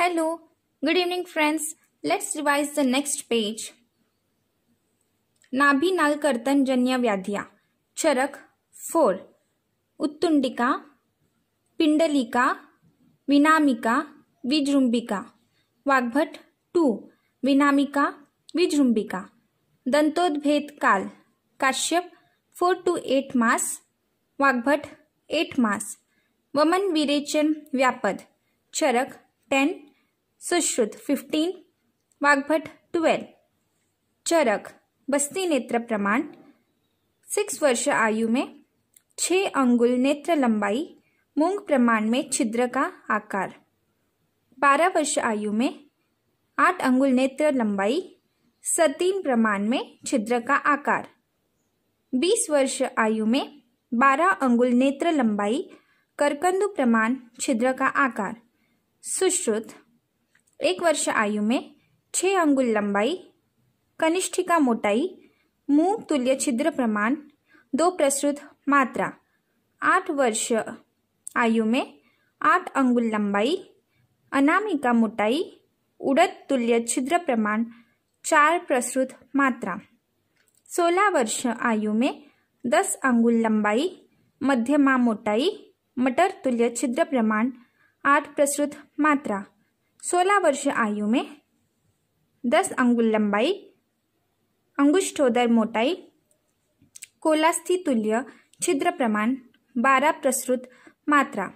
Hello, good evening friends. Let's revise the next page. नाभिनाल कर्तन जन्य व्याधिया चरक फोर उत्तुंडिका पिंडलिका विनामिका विजृंबिका वाग्भट टू विनामिका विजृंबिका दंतोद्भेद काल काश्यप फोर टू एट मास वाग्भट एट मास वमन विरेचन व्यापद Charaka ten Sushruta fifteen Vagbhata twelve Charaka बस्ती नेत्र प्रमाण सिक्स वर्ष आयु में छः अंगुल नेत्र लंबाई मूंग प्रमाण में छिद्र का आकार बारह वर्ष आयु में आठ अंगुल नेत्र लंबाई सतीन प्रमाण में छिद्र का आकार बीस वर्ष आयु में बारह अंगुल नेत्र लंबाई करकंदु प्रमाण छिद्र का आकार सुश्रुत एक वर्ष आयु में छः अंगुल लंबाई कनिष्ठिका मोटाई मुंह तुल्य छिद्र प्रमाण दो प्रसुत मात्रा आठ वर्ष आयु में आठ अंगुल लंबाई अनामिका मोटाई उड़द तुल्य छिद्र प्रमाण चार प्रसुत मात्रा सोलह वर्ष आयु में दस अंगुल लंबाई मध्यमा मोटाई मटर तुल्य छिद्र प्रमाण आठ प्रसुत मात्रा सोलह वर्ष आयु में दस अंगुल लंबाई अंगुष्ठोदर मोटाई कोलास्थि तुल्य छिद्र प्रमाण बारह प्रसृत मात्रा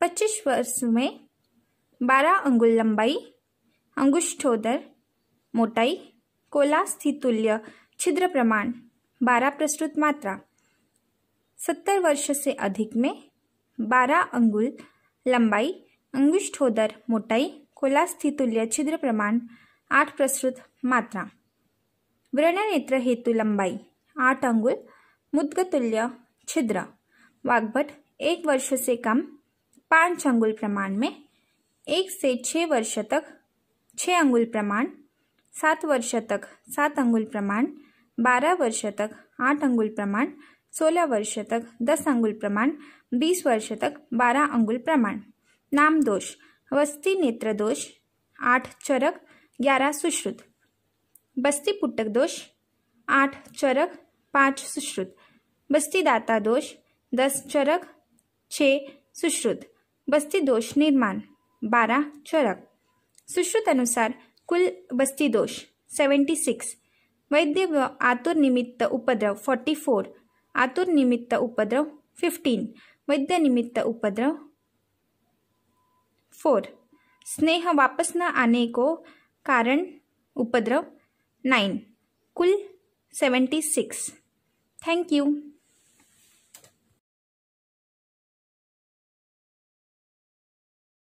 पच्चीस वर्ष में बारह अंगुल लंबाई अंगुष्ठोदर मोटाई कोलास्थि तुल्य छिद्र प्रमाण बारह प्रसुत मात्रा सत्तर वर्ष से अधिक में बारह अंगुल लंबाई अंगुष्ठोदर मोटाई कोलास्थितुल्य छिद्र प्रमाण आठ प्रसृत मात्रा व्रणनेत्र हेतु लंबाई आठ अंगुल मुद्गतुल्य छिद्र वाग्भट एक वर्ष से कम पांच अंगुल प्रमाण में एक से छ वर्ष तक छ अंगुल प्रमाण सात वर्ष तक सात अंगुल प्रमाण बारह वर्ष तक आठ अंगुल प्रमाण सोलह वर्ष तक दस अंगुल प्रमाण बीस वर्ष तक बारह अंगुल प्रमाण नाम दोष वस्ती नेत्र दोष आठ चरक ग्यारह सुश्रुत बस्ती पुटक दोष आठ चरक पाँच सुश्रुत बस्ती दाता दोष दस चरक छः सुश्रुत बस्ती दोष निर्माण बारह चरक सुश्रुत अनुसार कुल बस्ती दोष सेवेंटी सिक्स वैद्य व आतुर निमित्त उपद्रव फोर्टी फोर आतुर निमित्त उपद्रव फिफ्टीन वैद्य निमित्त उपद्रव फोर स्नेह वापस न आने को कारण उपद्रव नाइन कुल सेवेंटी सिक्स थैंक यू